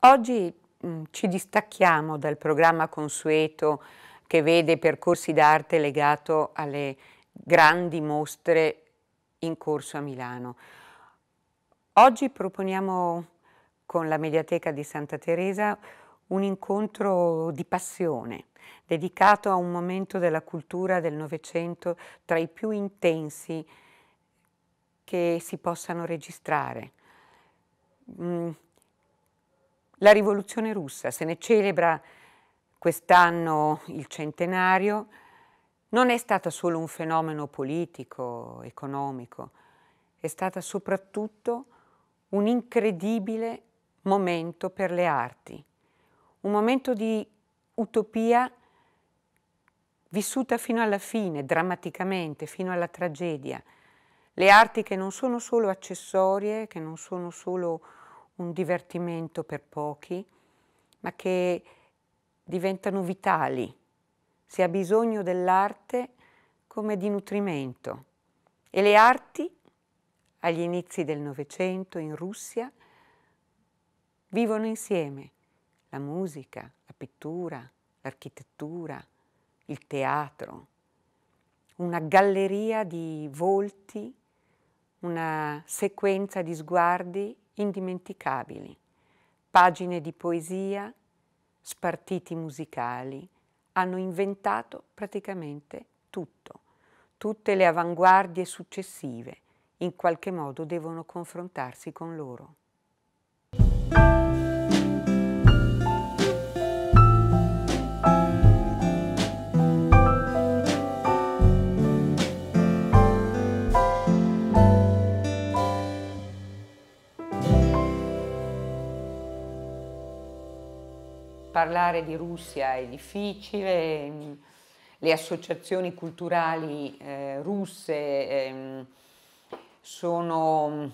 Oggi mh, mm, ci distacchiamo dal programma consueto che vede percorsi d'arte legato alle grandi mostre in corso a Milano. Oggi proponiamo con la Mediateca di Santa Teresa un incontro di passione dedicato a un momento della cultura del Novecento tra i più intensi che si possano registrare. Mm la rivoluzione russa se ne celebra quest'anno il centenario, non è stata solo un fenomeno politico, economico, è stata soprattutto un incredibile momento per le arti, un momento di utopia vissuta fino alla fine, drammaticamente, fino alla tragedia. Le arti che non sono solo accessorie, che non sono solo un divertimento per pochi, ma che diventano vitali. Si ha bisogno dell'arte come di nutrimento. E le arti, agli inizi del Novecento in Russia, vivono insieme. La musica, la pittura, l'architettura, il teatro, una galleria di volti, una sequenza di sguardi indimenticabili, pagine di poesia, spartiti musicali, hanno inventato praticamente tutto. Tutte le avanguardie successive in qualche modo devono confrontarsi con loro. parlare di Russia è difficile, ehm, le associazioni culturali eh, russe eh, sono mm,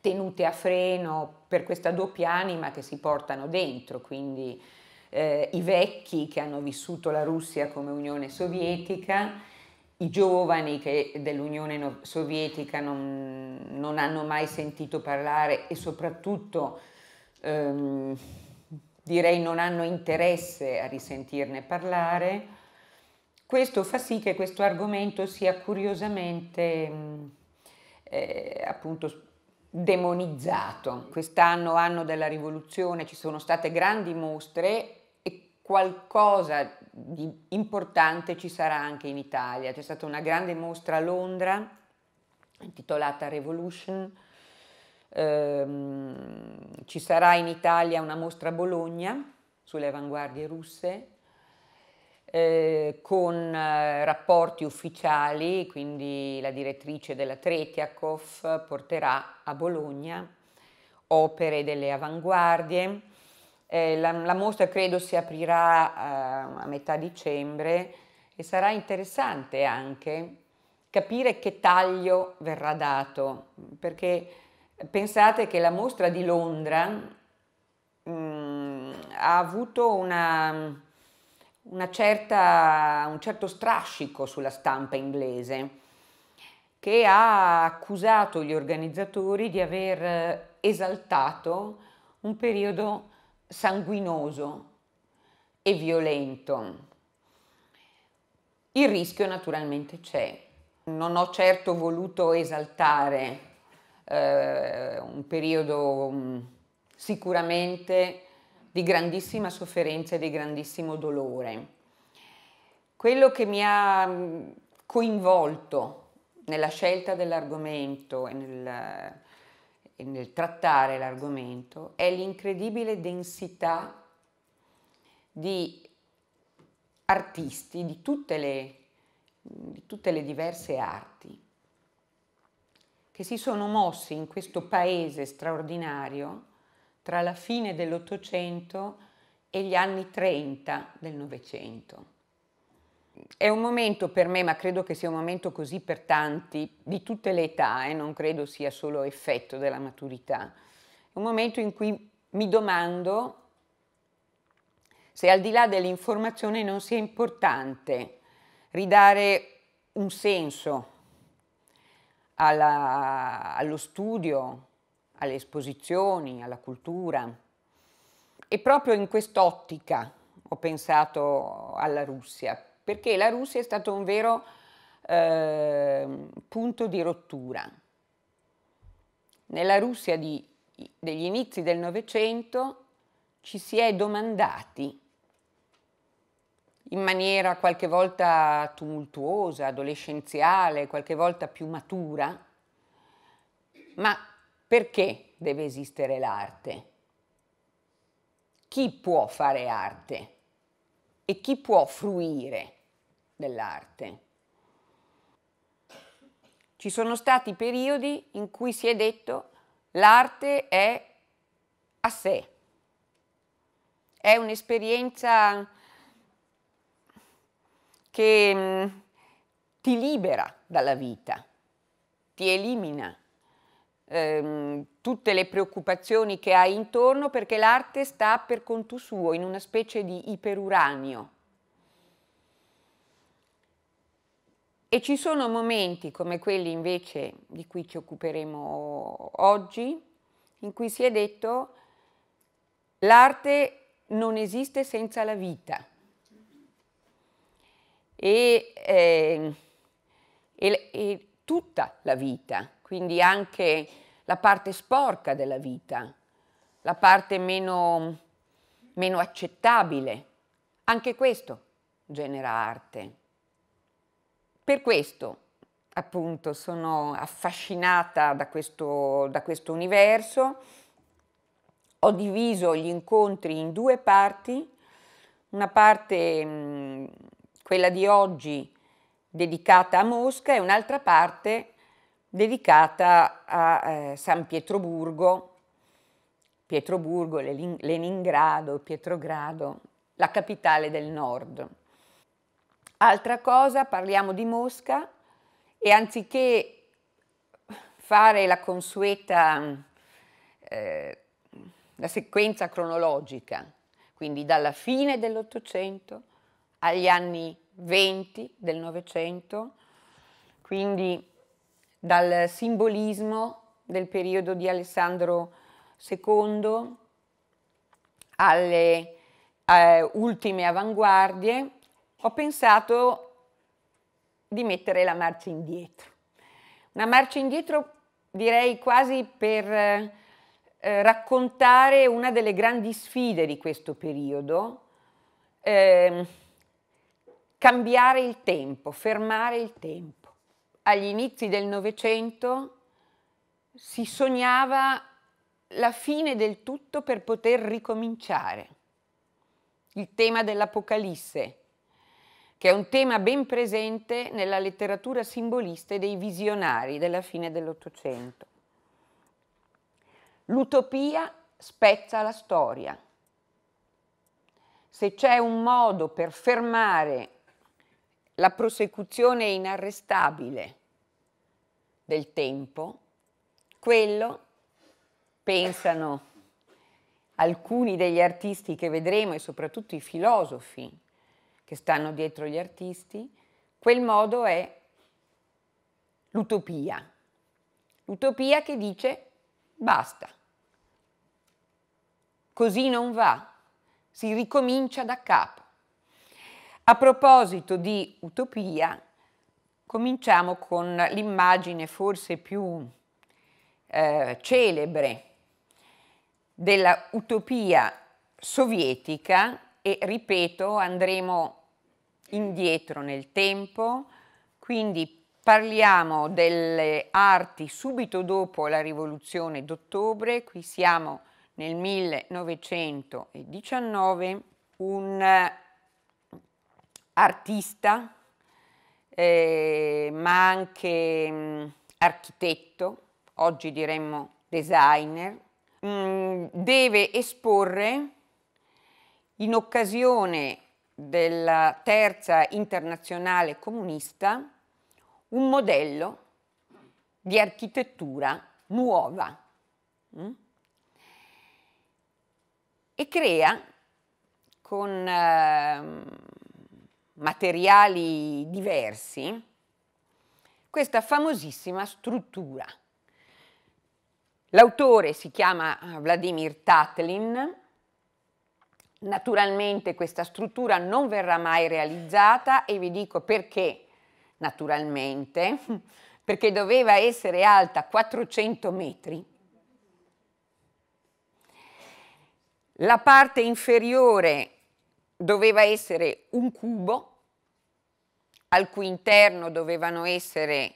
tenute a freno per questa doppia anima che si portano dentro, quindi eh, i vecchi che hanno vissuto la Russia come Unione Sovietica, i giovani che dell'Unione Sovietica non, non, hanno mai sentito parlare e soprattutto ehm, direi non hanno interesse a risentirne parlare, questo fa sì che questo argomento sia curiosamente eh, appunto demonizzato. Quest'anno, anno della rivoluzione, ci sono state grandi mostre e qualcosa di importante ci sarà anche in Italia. C'è stata una grande mostra a Londra intitolata Revolution, ehm, ci sarà in Italia una mostra a Bologna sulle avanguardie russe, eh, con eh, rapporti ufficiali, quindi la direttrice della Tretiakov porterà a Bologna opere delle avanguardie. Eh, la, la, mostra credo si aprirà eh, a metà dicembre e sarà interessante anche capire che taglio verrà dato, perché Pensate che la mostra di Londra mh, mm, ha avuto una, una certa, un certo strascico sulla stampa inglese che ha accusato gli organizzatori di aver eh, esaltato un periodo sanguinoso e violento. Il rischio naturalmente c'è. Non ho certo voluto esaltare eh, un periodo mm, sicuramente di grandissima sofferenza e di grandissimo dolore. Quello che mi ha mm, coinvolto nella scelta dell'argomento e nel, e nel trattare l'argomento è l'incredibile densità di artisti di tutte le, di tutte le diverse arti che si sono mossi in questo paese straordinario tra la fine dell'Ottocento e gli anni 30 del Novecento. È un momento per me, ma credo che sia un momento così per tanti, di tutte le età, e eh, non credo sia solo effetto della maturità, è un momento in cui mi domando se al di là dell'informazione non sia importante ridare un senso alla, allo studio, alle esposizioni, alla cultura. E proprio in quest'ottica ho pensato alla Russia, perché la Russia è stato un vero eh, punto di rottura. Nella Russia di, degli inizi del Novecento ci si è domandati in maniera qualche volta tumultuosa, adolescenziale, qualche volta più matura. Ma perché deve esistere l'arte? Chi può fare arte? E chi può fruire dell'arte? Ci sono stati periodi in cui si è detto l'arte è a sé, è un'esperienza che mh, mm, ti libera dalla vita, ti elimina ehm, tutte le preoccupazioni che hai intorno perché l'arte sta per conto suo in una specie di iperuranio. E ci sono momenti come quelli invece di cui ci occuperemo oggi, in cui si è detto l'arte non esiste senza la vita e, eh, e, e tutta la vita, quindi anche la parte sporca della vita, la parte meno, meno accettabile. Anche questo genera arte. Per questo, appunto, sono affascinata da questo, da questo universo. Ho diviso gli incontri in due parti, una parte mh, quella di oggi dedicata a Mosca e un'altra parte dedicata a eh, San Pietroburgo, Pietroburgo, Leningrado, Pietrogrado, la capitale del nord. Altra cosa, parliamo di Mosca e anziché fare la consueta, eh, la sequenza cronologica, quindi dalla fine dell'Ottocento agli anni 20 del Novecento, quindi dal simbolismo del periodo di Alessandro II alle eh, ultime avanguardie, ho pensato di mettere la marcia indietro. Una marcia indietro direi quasi per eh, raccontare una delle grandi sfide di questo periodo, eh, cambiare il tempo, fermare il tempo. Agli inizi del Novecento si sognava la fine del tutto per poter ricominciare. Il tema dell'Apocalisse, che è un tema ben presente nella letteratura simbolista e dei visionari della fine dell'Ottocento. L'utopia spezza la storia. Se c'è un modo per fermare la prosecuzione inarrestabile del tempo, quello, pensano alcuni degli artisti che vedremo e soprattutto i filosofi che stanno dietro gli artisti, quel modo è l'utopia. L'utopia che dice basta, così non va, si ricomincia da capo. A proposito di utopia, cominciamo con l'immagine forse più eh, celebre della utopia sovietica e ripeto andremo indietro nel tempo, quindi parliamo delle arti subito dopo la rivoluzione d'ottobre, qui siamo nel 1919, un artista, eh, ma anche mh, mm, architetto, oggi diremmo designer, mh, mm, deve esporre in occasione della terza internazionale comunista un modello di architettura nuova mh? Mm, e crea con eh, materiali diversi, questa famosissima struttura. L'autore si chiama eh, Vladimir Tatlin, naturalmente questa struttura non verrà mai realizzata e vi dico perché, naturalmente, perché doveva essere alta 400 metri. La parte inferiore doveva essere un cubo, al cui interno dovevano essere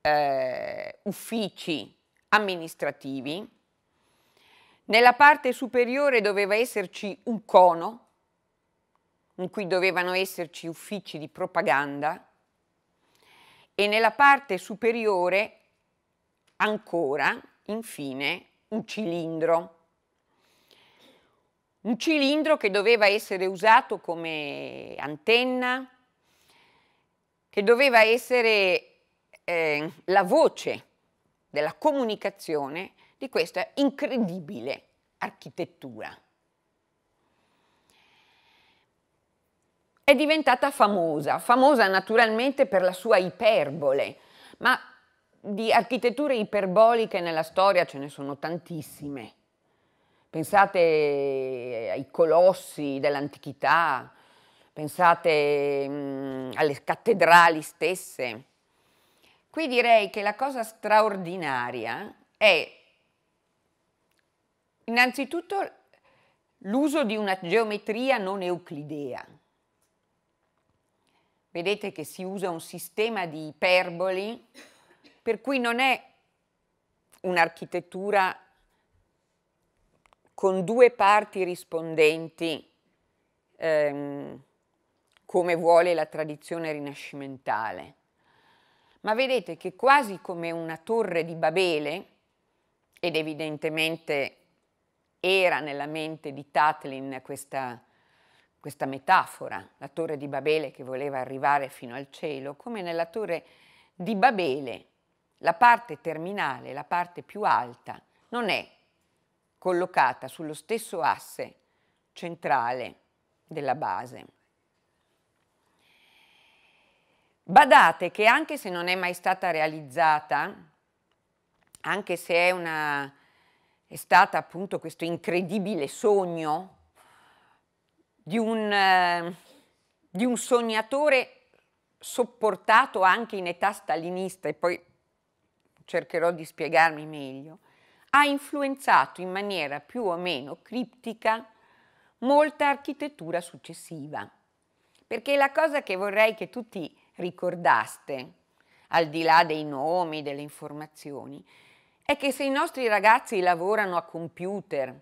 eh, uffici amministrativi, nella parte superiore doveva esserci un cono, in cui dovevano esserci uffici di propaganda, e nella parte superiore ancora, infine, un cilindro un cilindro che doveva essere usato come antenna, che doveva essere eh, la voce della comunicazione di questa incredibile architettura. È diventata famosa, famosa naturalmente per la sua iperbole, ma di architetture iperboliche nella storia ce ne sono tantissime. Pensate ai colossi dell'antichità, pensate mh, mm, alle cattedrali stesse. Qui direi che la cosa straordinaria è innanzitutto l'uso di una geometria non euclidea. Vedete che si usa un sistema di iperboli per cui non è un'architettura con due parti rispondenti ehm, come vuole la tradizione rinascimentale. Ma vedete che quasi come una torre di Babele, ed evidentemente era nella mente di Tatlin questa, questa metafora, la torre di Babele che voleva arrivare fino al cielo, come nella torre di Babele la parte terminale, la parte più alta, non è collocata sullo stesso asse centrale della base. Badate che anche se non è mai stata realizzata, anche se è, una, è stata appunto questo incredibile sogno di un, eh, di un sognatore sopportato anche in età stalinista, e poi cercherò di spiegarmi meglio, ha influenzato in maniera più o meno criptica molta architettura successiva. Perché la cosa che vorrei che tutti ricordaste, al di là dei nomi, delle informazioni, è che se i nostri ragazzi lavorano a computer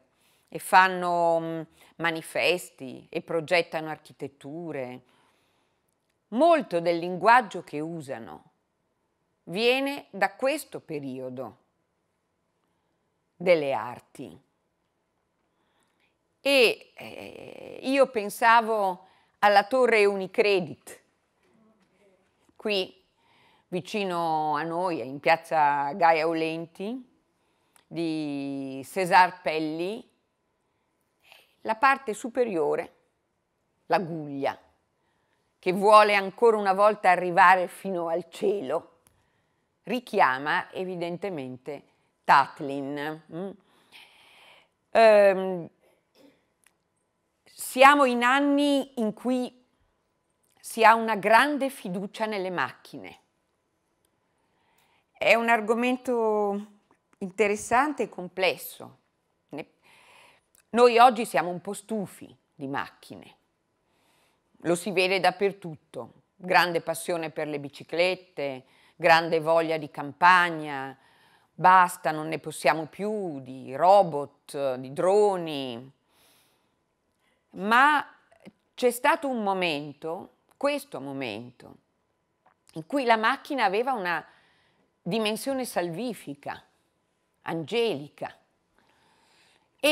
e fanno mm, manifesti e progettano architetture, molto del linguaggio che usano viene da questo periodo delle arti. E eh, io pensavo alla torre Unicredit, qui vicino a noi, in piazza Gaia Olenti, di Cesar Pelli, la parte superiore, la guglia, che vuole ancora una volta arrivare fino al cielo, richiama evidentemente la Tatlin. Mm. Eh, siamo in anni in cui si ha una grande fiducia nelle macchine. È un argomento interessante e complesso. Noi oggi siamo un po' stufi di macchine, lo si vede dappertutto, grande passione per le biciclette, grande voglia di campagna, basta, non ne possiamo più di robot, di droni, ma c'è stato un momento, questo momento, in cui la macchina aveva una dimensione salvifica, angelica, e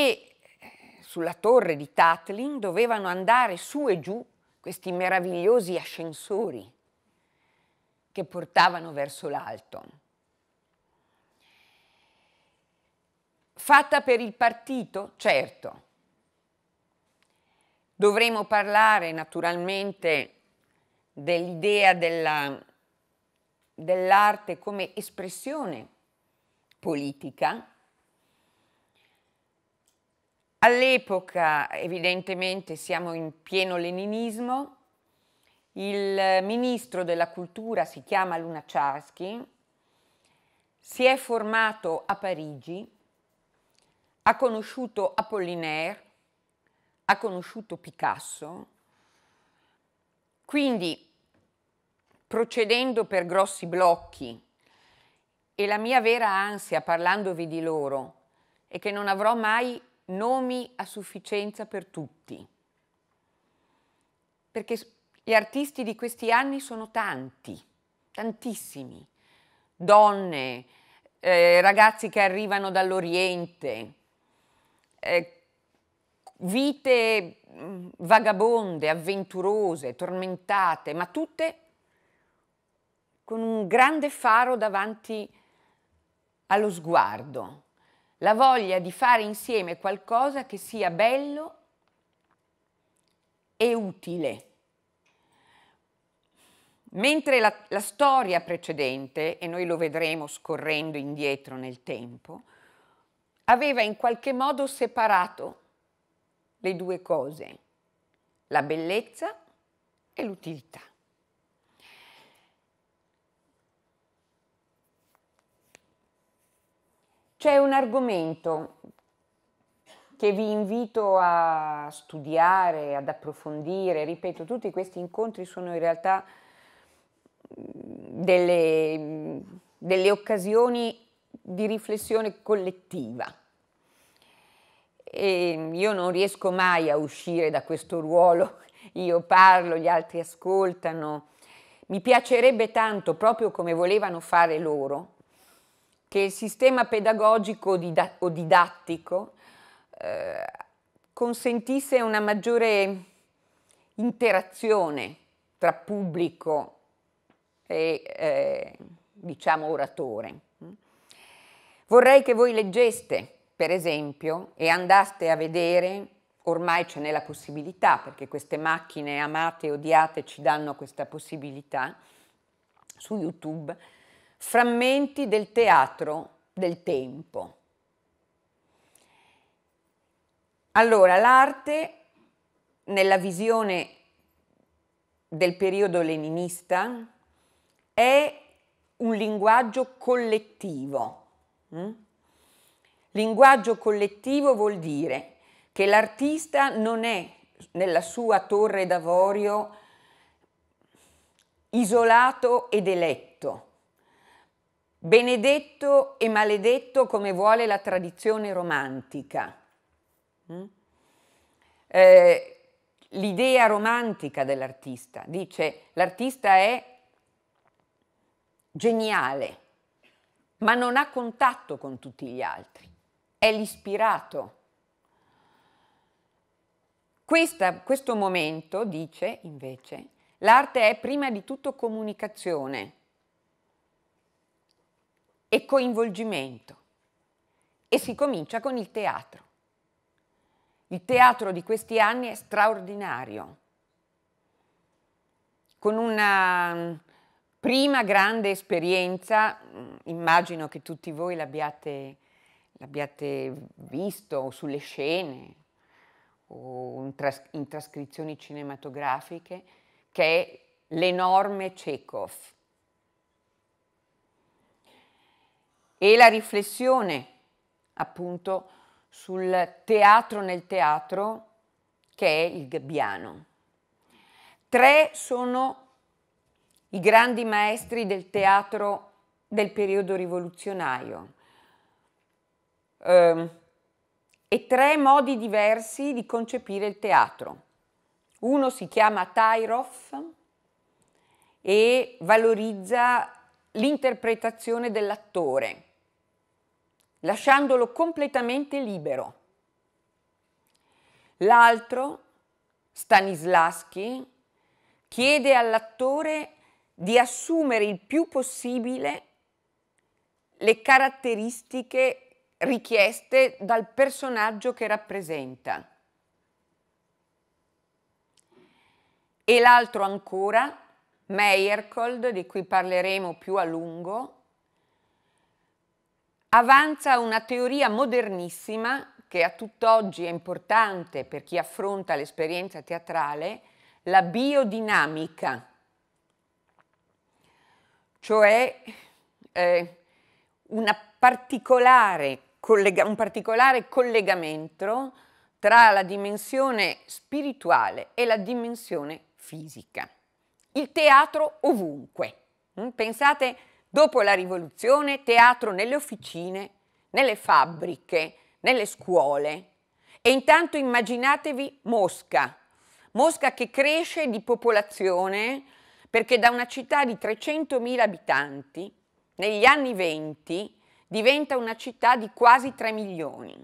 eh, sulla torre di Tatlin dovevano andare su e giù questi meravigliosi ascensori che portavano verso l'alto. Fatta per il partito? Certo. Dovremo parlare naturalmente dell'idea dell'arte dell come espressione politica. All'epoca evidentemente siamo in pieno leninismo, il ministro della cultura si chiama Lunacharsky, si è formato a Parigi ha conosciuto Apollinaire, ha conosciuto Picasso, quindi procedendo per grossi blocchi e la mia vera ansia parlandovi di loro è che non avrò mai nomi a sufficienza per tutti, perché gli artisti di questi anni sono tanti, tantissimi, donne, eh, ragazzi che arrivano dall'Oriente, eh, vite mm, vagabonde, avventurose, tormentate, ma tutte con un grande faro davanti allo sguardo, la voglia di fare insieme qualcosa che sia bello e utile. Mentre la, la storia precedente, e noi lo vedremo scorrendo indietro nel tempo, aveva in qualche modo separato le due cose, la bellezza e l'utilità. C'è un argomento che vi invito a studiare, ad approfondire. Ripeto, tutti questi incontri sono in realtà mm, delle, mm, delle occasioni di riflessione collettiva. E ehm, io non riesco mai a uscire da questo ruolo, io parlo, gli altri ascoltano. Mi piacerebbe tanto, proprio come volevano fare loro, che il sistema pedagogico o didattico eh, consentisse una maggiore interazione tra pubblico e eh, diciamo oratore. Vorrei che voi leggeste per esempio, e andaste a vedere, ormai ce n'è la possibilità, perché queste macchine amate e odiate ci danno questa possibilità, su YouTube, frammenti del teatro del tempo. Allora, l'arte nella visione del periodo leninista è un linguaggio collettivo. Hm? Linguaggio collettivo vuol dire che l'artista non è nella sua torre d'avorio isolato ed eletto, benedetto e maledetto come vuole la tradizione romantica. Mm? Eh, l'idea romantica dell'artista dice l'artista è geniale, ma non ha contatto con tutti gli altri è l'ispirato. Questa, questo momento, dice invece, l'arte è prima di tutto comunicazione e coinvolgimento e si comincia con il teatro. Il teatro di questi anni è straordinario, con una mm, prima grande esperienza, mm, immagino che tutti voi l'abbiate l'abbiate visto sulle scene o in, tras- in trascrizioni cinematografiche, che è l'enorme Chekhov. E la riflessione appunto sul teatro nel teatro che è il gabbiano. Tre sono i grandi maestri del teatro del periodo rivoluzionario, eh, e tre modi diversi di concepire il teatro. Uno si chiama Tairoff e valorizza l'interpretazione dell'attore, lasciandolo completamente libero. L'altro, Stanislaski, chiede all'attore di assumere il più possibile le caratteristiche richieste dal personaggio che rappresenta. E l'altro ancora, Meyerkold, di cui parleremo più a lungo, avanza una teoria modernissima che a tutt'oggi è importante per chi affronta l'esperienza teatrale, la biodinamica, cioè eh, una particolare collega- un particolare collegamento tra la dimensione spirituale e la dimensione fisica. Il teatro ovunque. Hm? Pensate, dopo la rivoluzione, teatro nelle officine, nelle fabbriche, nelle scuole. E intanto immaginatevi Mosca, Mosca che cresce di popolazione perché da una città di 300.000 abitanti negli anni 20 diventa una città di quasi 3 milioni.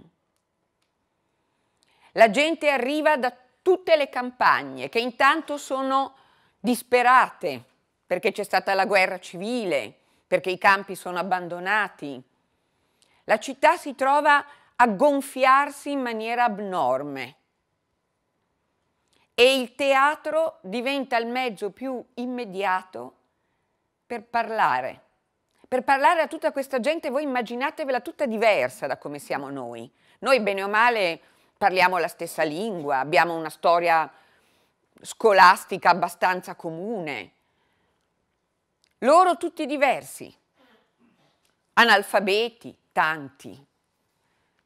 La gente arriva da tutte le campagne che intanto sono disperate perché c'è stata la guerra civile, perché i campi sono abbandonati. La città si trova a gonfiarsi in maniera abnorme e il teatro diventa il mezzo più immediato per parlare per parlare a tutta questa gente voi immaginatevela tutta diversa da come siamo noi. Noi bene o male parliamo la stessa lingua, abbiamo una storia scolastica abbastanza comune. Loro tutti diversi, analfabeti, tanti,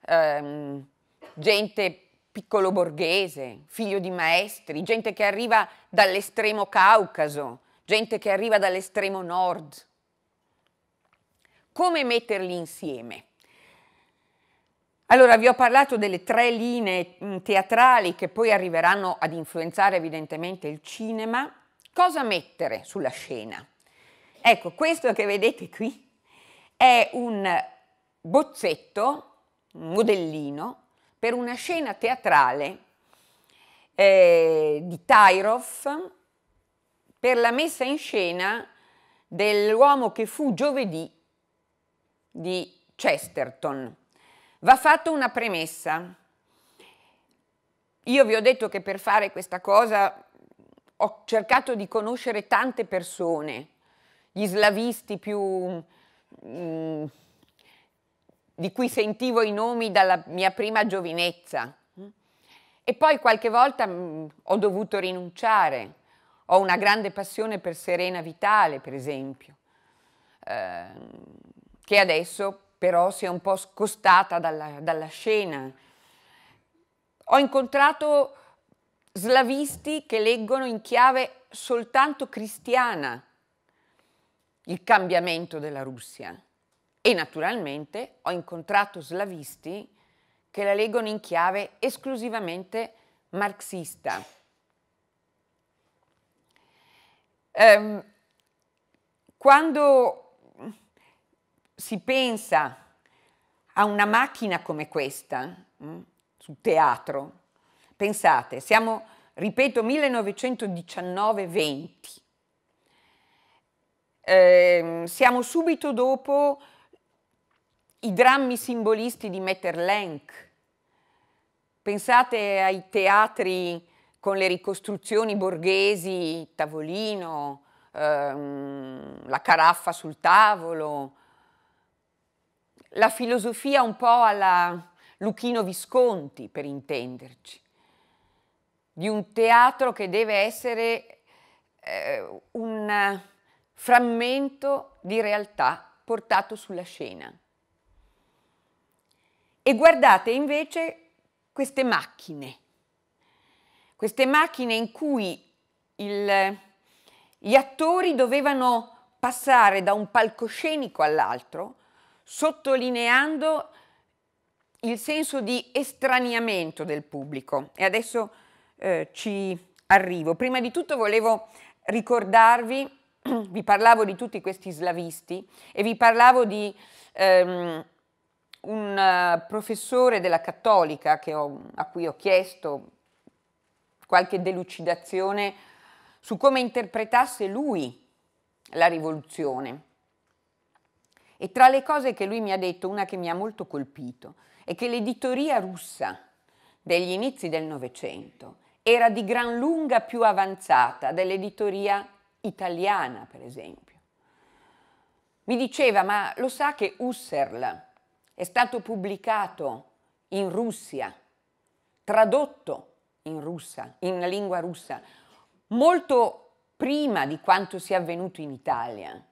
ehm, gente piccolo borghese, figlio di maestri, gente che arriva dall'estremo Caucaso, gente che arriva dall'estremo nord come metterli insieme? Allora, vi ho parlato delle tre linee mm, teatrali che poi arriveranno ad influenzare evidentemente il cinema. Cosa mettere sulla scena? Ecco, questo che vedete qui è un bozzetto, un modellino, per una scena teatrale eh, di Tairoff per la messa in scena dell'uomo che fu giovedì di Chesterton. Va fatta una premessa. Io vi ho detto che per fare questa cosa ho cercato di conoscere tante persone, gli slavisti più... Mh, mm, di cui sentivo i nomi dalla mia prima giovinezza. E poi qualche volta mh, mm, ho dovuto rinunciare. Ho una grande passione per Serena Vitale, per esempio. Eh, che adesso però si è un po' scostata dalla, dalla scena. Ho incontrato slavisti che leggono in chiave soltanto cristiana il cambiamento della Russia e naturalmente ho incontrato slavisti che la leggono in chiave esclusivamente marxista. Ehm, quando si pensa a una macchina come questa, mh, mm, sul teatro, pensate, siamo, ripeto, 1919-20, eh, siamo subito dopo i drammi simbolisti di Metterlenk, pensate ai teatri con le ricostruzioni borghesi, tavolino, ehm, la caraffa sul tavolo, la filosofia un po' alla Luchino Visconti, per intenderci, di un teatro che deve essere eh, un frammento di realtà portato sulla scena. E guardate invece queste macchine, queste macchine in cui il, gli attori dovevano passare da un palcoscenico all'altro sottolineando il senso di estraniamento del pubblico. E adesso eh, ci arrivo. Prima di tutto volevo ricordarvi, vi parlavo di tutti questi slavisti e vi parlavo di ehm, un uh, professore della Cattolica ho, a cui ho chiesto qualche delucidazione su come interpretasse lui la rivoluzione. E tra le cose che lui mi ha detto, una che mi ha molto colpito, è che l'editoria russa degli inizi del Novecento era di gran lunga più avanzata dell'editoria italiana, per esempio. Mi diceva, ma lo sa che Husserl è stato pubblicato in Russia, tradotto in russa, in lingua russa, molto prima di quanto sia avvenuto in Italia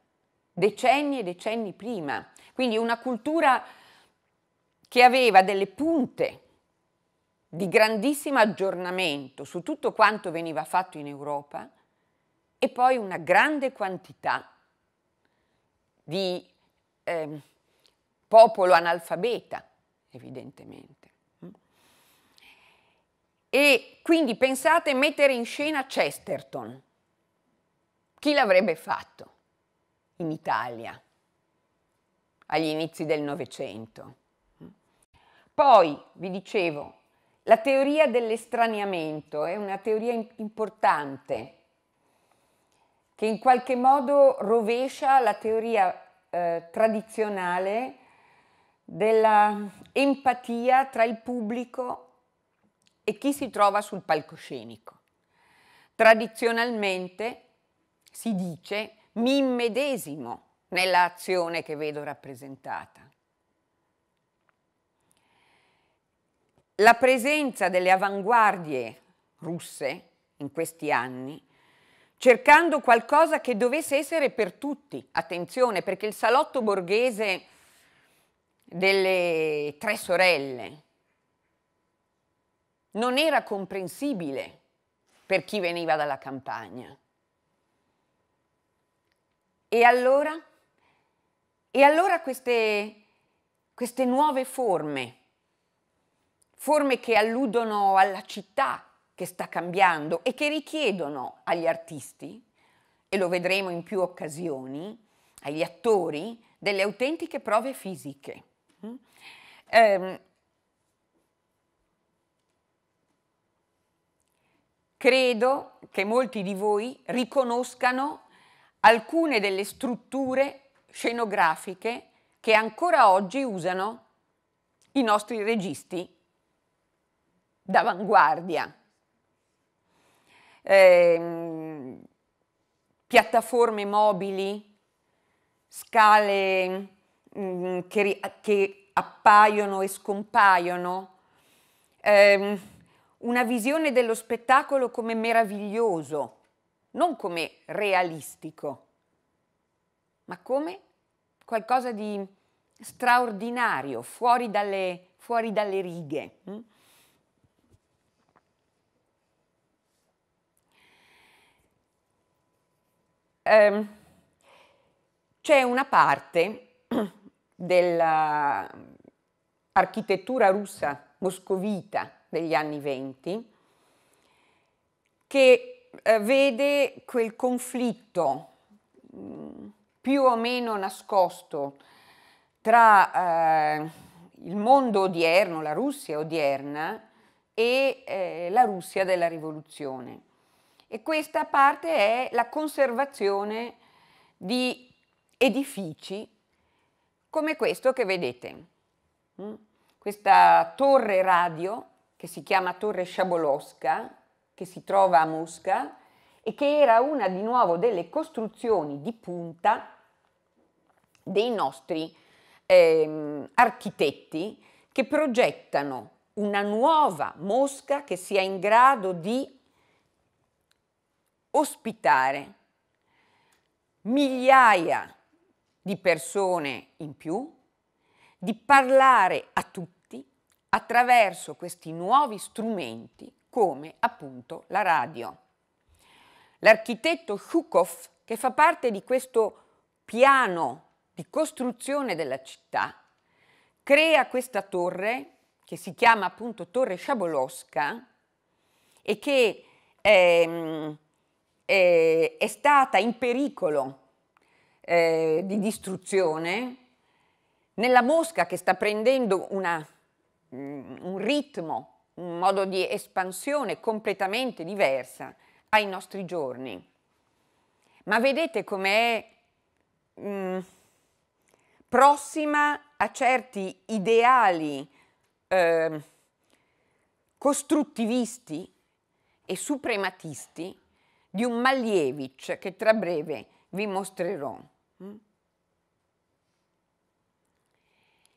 decenni e decenni prima. Quindi una cultura che aveva delle punte di grandissimo aggiornamento su tutto quanto veniva fatto in Europa e poi una grande quantità di eh, popolo analfabeta, evidentemente. E quindi pensate mettere in scena Chesterton. Chi l'avrebbe fatto? in Italia agli inizi del Novecento. Poi, vi dicevo, la teoria dell'estraniamento è una teoria importante che in qualche modo rovescia la teoria eh, tradizionale dell'empatia tra il pubblico e chi si trova sul palcoscenico. Tradizionalmente si dice mi immedesimo nell'azione che vedo rappresentata. La presenza delle avanguardie russe in questi anni, cercando qualcosa che dovesse essere per tutti, attenzione, perché il salotto borghese delle tre sorelle non era comprensibile per chi veniva dalla campagna. E allora? E allora queste, queste nuove forme, forme che alludono alla città che sta cambiando e che richiedono agli artisti, e lo vedremo in più occasioni, agli attori, delle autentiche prove fisiche. Mm? Ehm, credo che molti di voi riconoscano alcune delle strutture scenografiche che ancora oggi usano i nostri registi d'avanguardia. Eh, piattaforme mobili, scale mh, mm, che, che, appaiono e scompaiono, eh, una visione dello spettacolo come meraviglioso, non come realistico, ma come qualcosa di straordinario, fuori dalle, fuori dalle righe. Mm? Ehm, c'è una parte dell'architettura russa moscovita degli anni venti che eh, vede quel conflitto mm, più o meno nascosto tra eh, il mondo odierno, la Russia odierna e eh, la Russia della rivoluzione. E questa parte è la conservazione di edifici come questo che vedete, mm? questa torre radio che si chiama Torre Sciabolosca, che si trova a Mosca e che era una di nuovo delle costruzioni di punta dei nostri ehm, architetti che progettano una nuova Mosca che sia in grado di ospitare migliaia di persone in più, di parlare a tutti attraverso questi nuovi strumenti come appunto la radio. L'architetto Shukov, che fa parte di questo piano di costruzione della città, crea questa torre che si chiama appunto Torre Sciabolosca e che è, ehm, è, eh, è stata in pericolo eh, di distruzione nella Mosca che sta prendendo una, mm, un ritmo un modo di espansione completamente diversa ai nostri giorni. Ma vedete com'è mh, mm, prossima a certi ideali eh, costruttivisti e suprematisti di un Malievich che tra breve vi mostrerò. Mm?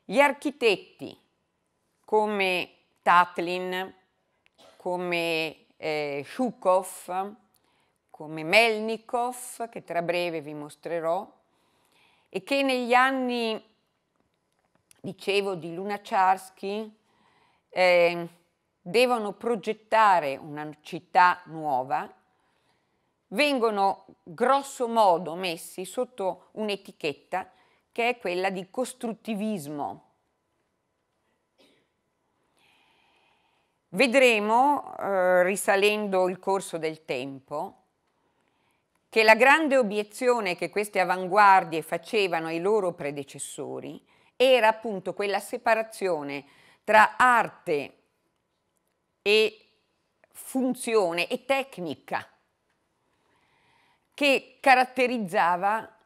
Gli architetti, come Tatlin, come eh, Shukov, come Melnikov, che tra breve vi mostrerò, e che negli anni, dicevo, di Lunacharsky eh, devono progettare una città nuova, vengono grosso modo messi sotto un'etichetta che è quella di costruttivismo Vedremo, eh, risalendo il corso del tempo, che la grande obiezione che queste avanguardie facevano ai loro predecessori era appunto quella separazione tra arte e funzione e tecnica che caratterizzava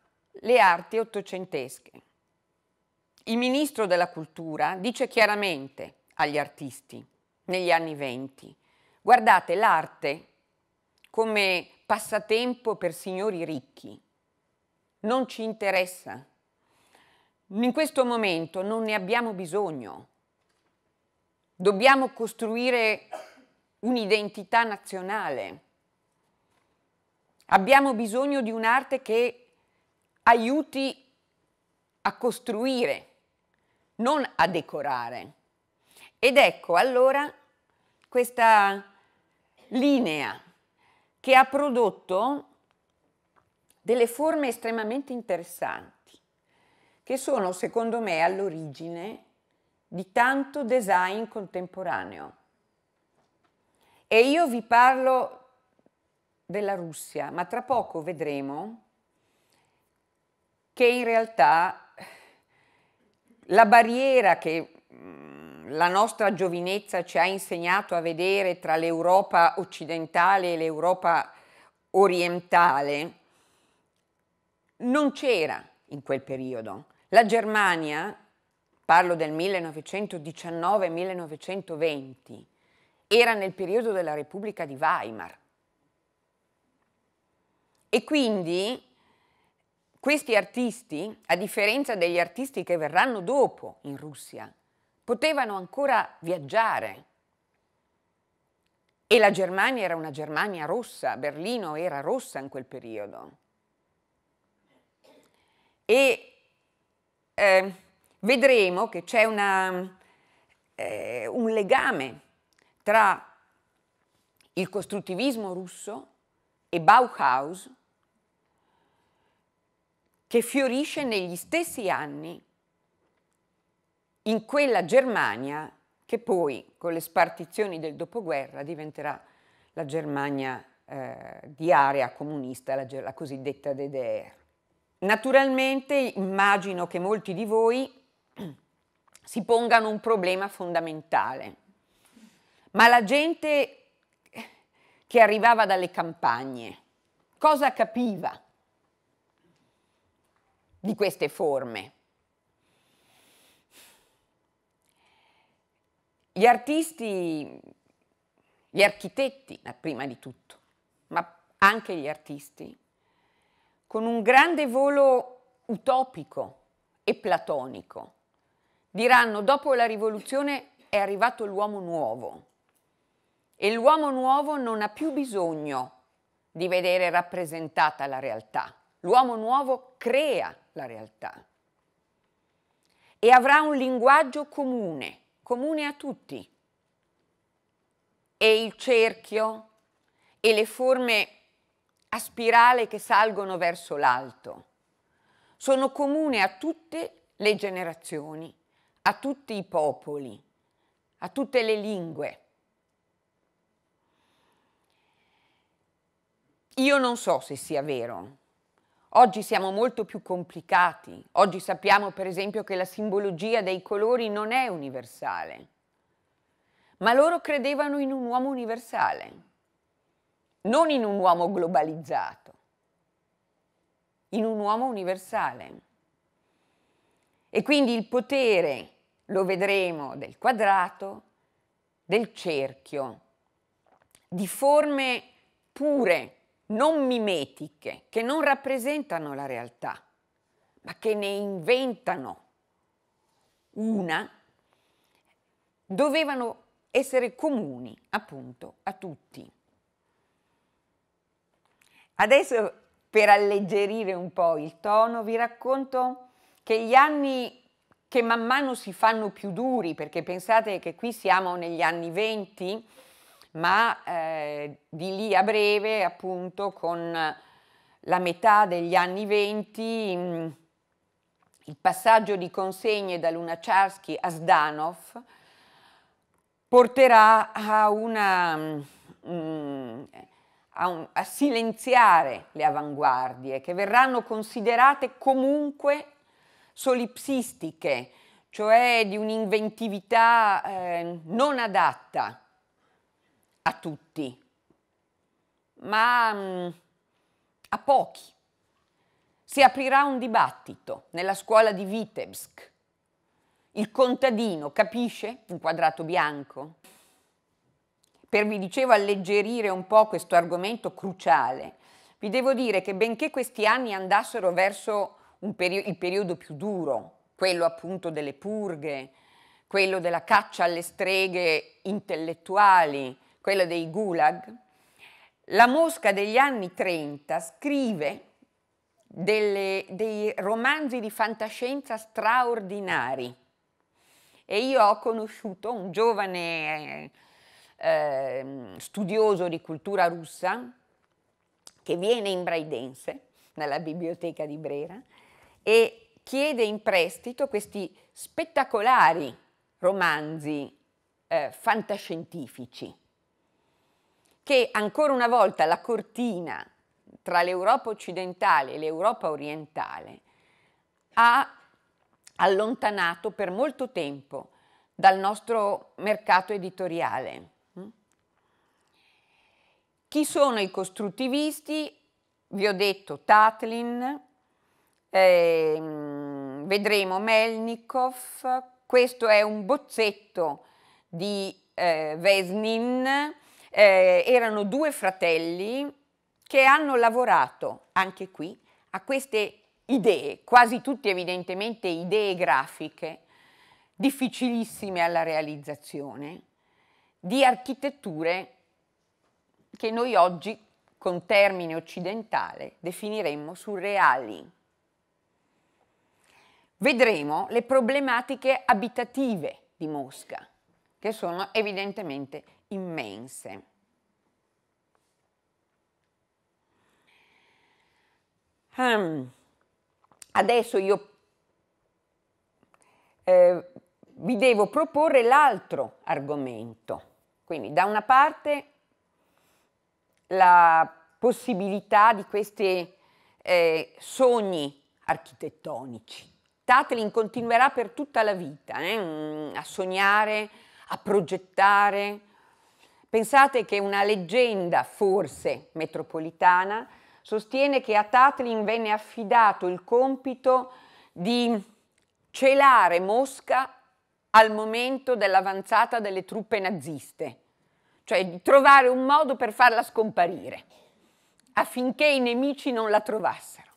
le arti ottocentesche. Il ministro della cultura dice chiaramente agli artisti negli anni venti. Guardate l'arte come passatempo per signori ricchi. Non ci interessa. In questo momento non ne abbiamo bisogno. Dobbiamo costruire un'identità nazionale. Abbiamo bisogno di un'arte che aiuti a costruire, non a decorare. Ed ecco allora questa linea che ha prodotto delle forme estremamente interessanti, che sono secondo me all'origine di tanto design contemporaneo. E io vi parlo della Russia, ma tra poco vedremo che in realtà la barriera che mm, la nostra giovinezza ci ha insegnato a vedere tra l'Europa occidentale e l'Europa orientale, non c'era in quel periodo. La Germania, parlo del 1919-1920, era nel periodo della Repubblica di Weimar. E quindi questi artisti, a differenza degli artisti che verranno dopo in Russia, potevano ancora viaggiare. E la Germania era una Germania rossa, Berlino era rossa in quel periodo. E eh, vedremo che c'è eh, un legame tra il costruttivismo russo e Bauhaus che fiorisce negli stessi anni in quella Germania che poi con le spartizioni del dopoguerra diventerà la Germania eh, di area comunista, la, la cosiddetta DDR. Naturalmente immagino che molti di voi si pongano un problema fondamentale, ma la gente che arrivava dalle campagne cosa capiva di queste forme? Gli artisti, gli architetti prima di tutto, ma anche gli artisti, con un grande volo utopico e platonico, diranno dopo la rivoluzione è arrivato l'uomo nuovo e l'uomo nuovo non ha più bisogno di vedere rappresentata la realtà. L'uomo nuovo crea la realtà e avrà un linguaggio comune comune a tutti. E il cerchio e le forme a spirale che salgono verso l'alto sono comune a tutte le generazioni, a tutti i popoli, a tutte le lingue. Io non so se sia vero, Oggi siamo molto più complicati, oggi sappiamo per esempio che la simbologia dei colori non è universale, ma loro credevano in un uomo universale, non in un uomo globalizzato, in un uomo universale. E quindi il potere, lo vedremo, del quadrato, del cerchio, di forme pure non mimetiche, che non rappresentano la realtà, ma che ne inventano una, dovevano essere comuni appunto a tutti. Adesso, per alleggerire un po' il tono, vi racconto che gli anni che man mano si fanno più duri, perché pensate che qui siamo negli anni venti, ma eh, di lì a breve, appunto, con la metà degli anni venti, mm, il passaggio di consegne da Lunacharsky a Zdanov porterà a, una, mm, a, un, a silenziare le avanguardie che verranno considerate comunque solipsistiche, cioè di un'inventività eh, non adatta a tutti, ma mm, a pochi. Si aprirà un dibattito nella scuola di Vitebsk. Il contadino capisce un quadrato bianco? Per, vi dicevo, alleggerire un po' questo argomento cruciale, vi devo dire che benché questi anni andassero verso peri il periodo più duro, quello appunto delle purghe, quello della caccia alle streghe intellettuali, quello dei gulag, la Mosca degli anni 30 scrive delle, dei romanzi di fantascienza straordinari e io ho conosciuto un giovane eh, ehm, studioso di cultura russa che viene in Braidense, nella biblioteca di Brera, e chiede in prestito questi spettacolari romanzi eh, fantascientifici che ancora una volta la cortina tra l'Europa occidentale e l'Europa orientale ha allontanato per molto tempo dal nostro mercato editoriale. Chi sono i costruttivisti? Vi ho detto Tatlin, eh, vedremo Melnikov, questo è un bozzetto di eh, Vesnin, eh, erano due fratelli che hanno lavorato anche qui a queste idee, quasi tutte evidentemente idee grafiche, difficilissime alla realizzazione, di architetture che noi oggi con termine occidentale definiremmo surreali. Vedremo le problematiche abitative di Mosca, che sono evidentemente immense. Um, adesso io eh, vi devo proporre l'altro argomento. Quindi da una parte la possibilità di questi eh, sogni architettonici. Tatlin continuerà per tutta la vita eh, a sognare, a progettare, Pensate che una leggenda, forse metropolitana, sostiene che a Tatlin venne affidato il compito di celare Mosca al momento dell'avanzata delle truppe naziste, cioè di trovare un modo per farla scomparire, affinché i nemici non la trovassero.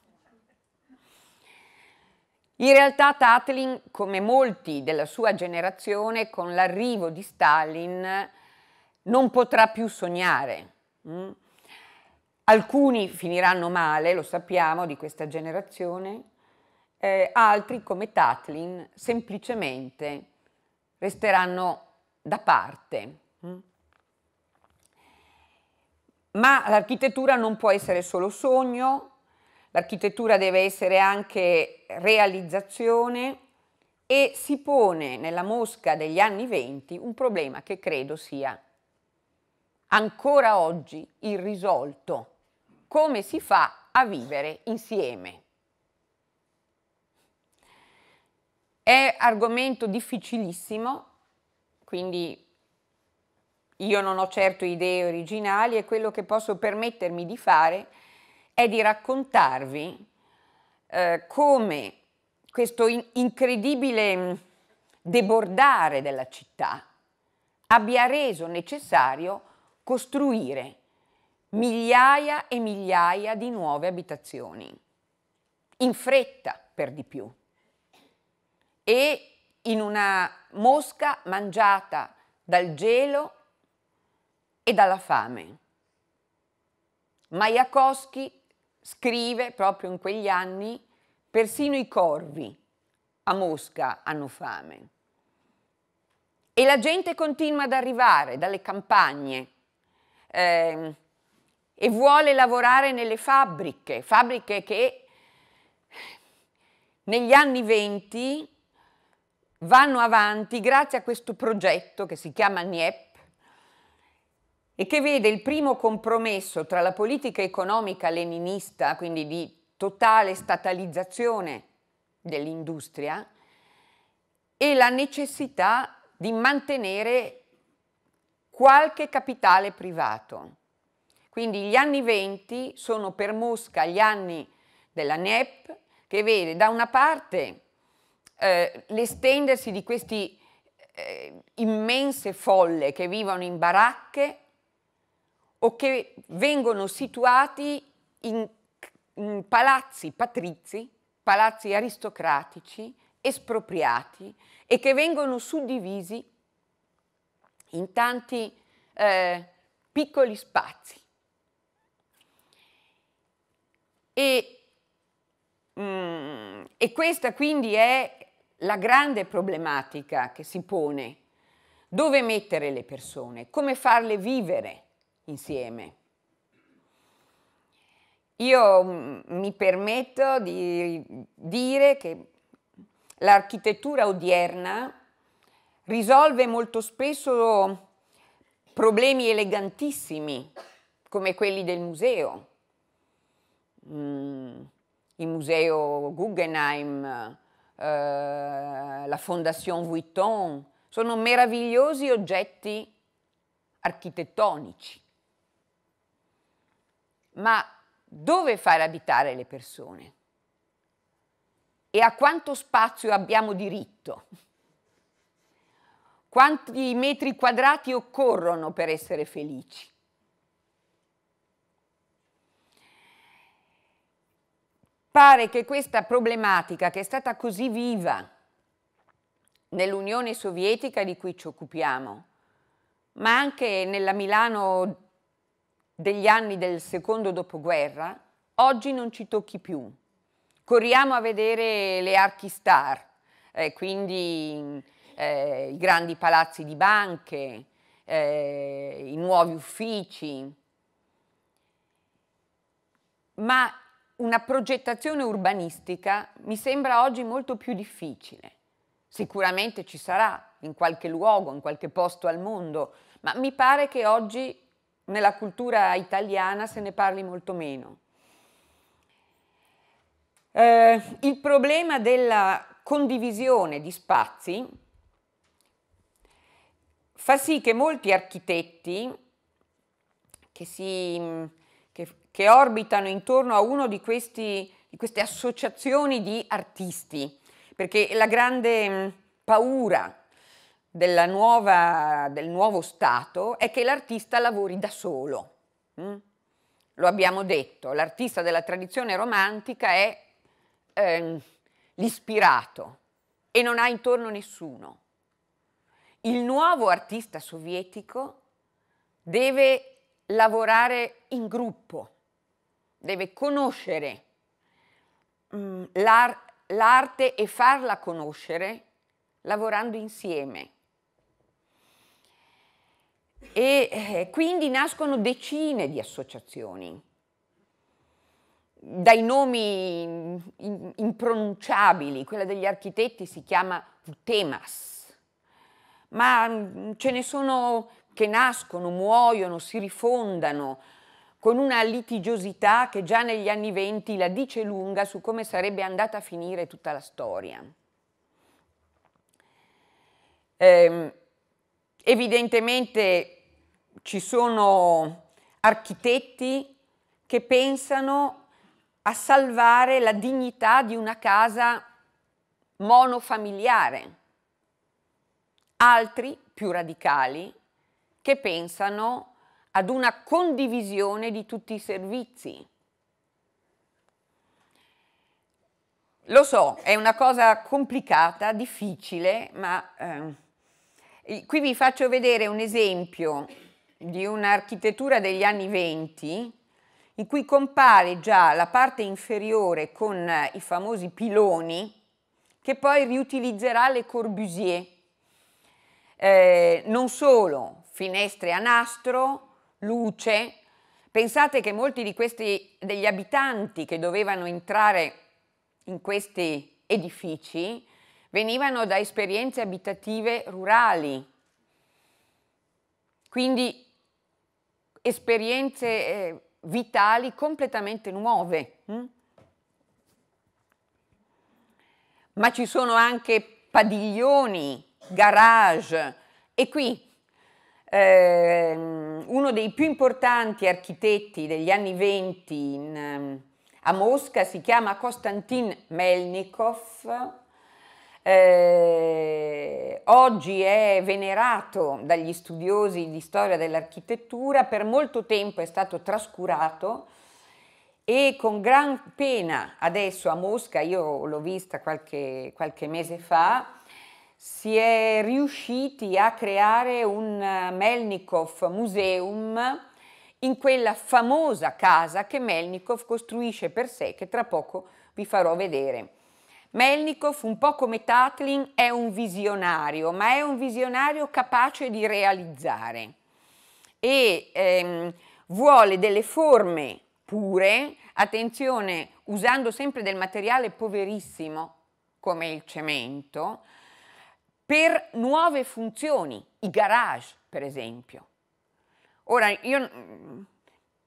In realtà Tatlin, come molti della sua generazione, con l'arrivo di Stalin non potrà più sognare. Mm? Alcuni finiranno male, lo sappiamo, di questa generazione, eh, altri come Tatlin semplicemente resteranno da parte. Mm? Ma l'architettura non può essere solo sogno, l'architettura deve essere anche realizzazione e si pone nella Mosca degli anni venti un problema che credo sia ancora oggi irrisolto. Come si fa a vivere insieme? È argomento difficilissimo, quindi io non ho certo idee originali e quello che posso permettermi di fare è di raccontarvi eh, come questo in incredibile mm, debordare della città abbia reso necessario costruire migliaia e migliaia di nuove abitazioni, in fretta per di più, e in una mosca mangiata dal gelo e dalla fame. Majakowski scrive proprio in quegli anni, persino i corvi a Mosca hanno fame. E la gente continua ad arrivare dalle campagne, eh, e vuole lavorare nelle fabbriche, fabbriche che negli anni venti vanno avanti grazie a questo progetto che si chiama NIEP e che vede il primo compromesso tra la politica economica leninista, quindi di totale statalizzazione dell'industria, e la necessità di mantenere qualche capitale privato. Quindi gli anni 20 sono per Mosca gli anni della NEP che vede da una parte eh, l'estendersi di queste eh, immense folle che vivono in baracche o che vengono situati in, in palazzi patrizi, palazzi aristocratici, espropriati e che vengono suddivisi in tanti eh, piccoli spazi. E, mm, e questa quindi è la grande problematica che si pone. Dove mettere le persone? Come farle vivere insieme? Io mm, mi permetto di dire che l'architettura odierna risolve molto spesso problemi elegantissimi come quelli del museo. Mm, il museo Guggenheim, eh, la Fondation Vuitton, sono meravigliosi oggetti architettonici. Ma dove far abitare le persone? E a quanto spazio abbiamo diritto? Quanti metri quadrati occorrono per essere felici? Pare che questa problematica, che è stata così viva nell'Unione Sovietica di cui ci occupiamo, ma anche nella Milano degli anni del secondo dopoguerra, oggi non ci tocchi più. Corriamo a vedere le archi star, eh, quindi eh, i grandi palazzi di banche, eh, i nuovi uffici, ma una progettazione urbanistica mi sembra oggi molto più difficile. Sicuramente ci sarà in qualche luogo, in qualche posto al mondo, ma mi pare che oggi nella cultura italiana se ne parli molto meno. Eh, il problema della condivisione di spazi fa sì che molti architetti che, si, che, che orbitano intorno a una di, di, queste associazioni di artisti, perché la grande mm, paura nuova, del nuovo Stato è che l'artista lavori da solo. Mm? Lo abbiamo detto, l'artista della tradizione romantica è ehm, l'ispirato e non ha intorno nessuno. Il nuovo artista sovietico deve lavorare in gruppo, deve conoscere mm, l'arte e farla conoscere lavorando insieme. E eh, quindi nascono decine di associazioni, dai nomi impronunciabili, quella degli architetti si chiama Temas ma mm, ce ne sono che nascono, muoiono, si rifondano con una litigiosità che già negli anni venti la dice lunga su come sarebbe andata a finire tutta la storia. Eh, evidentemente ci sono architetti che pensano a salvare la dignità di una casa monofamiliare altri più radicali che pensano ad una condivisione di tutti i servizi. Lo so, è una cosa complicata, difficile, ma eh, qui vi faccio vedere un esempio di un'architettura degli anni venti in cui compare già la parte inferiore con i famosi piloni che poi riutilizzerà Le Corbusier eh, non solo finestre a nastro, luce, pensate che molti di questi, degli abitanti che dovevano entrare in questi edifici venivano da esperienze abitative rurali, quindi esperienze eh, vitali completamente nuove. Hm? Ma ci sono anche padiglioni garage. E qui eh, uno dei più importanti architetti degli anni venti ehm, a Mosca si chiama Konstantin Melnikov, eh, oggi è venerato dagli studiosi di storia dell'architettura, per molto tempo è stato trascurato e con gran pena adesso a Mosca, io l'ho vista qualche, qualche mese fa, si è riusciti a creare un eh, Melnikov Museum in quella famosa casa che Melnikov costruisce per sé, che tra poco vi farò vedere. Melnikov, un po' come Tatlin, è un visionario, ma è un visionario capace di realizzare e ehm, vuole delle forme pure, attenzione, usando sempre del materiale poverissimo come il cemento, per nuove funzioni, i garage per esempio. Ora io mm,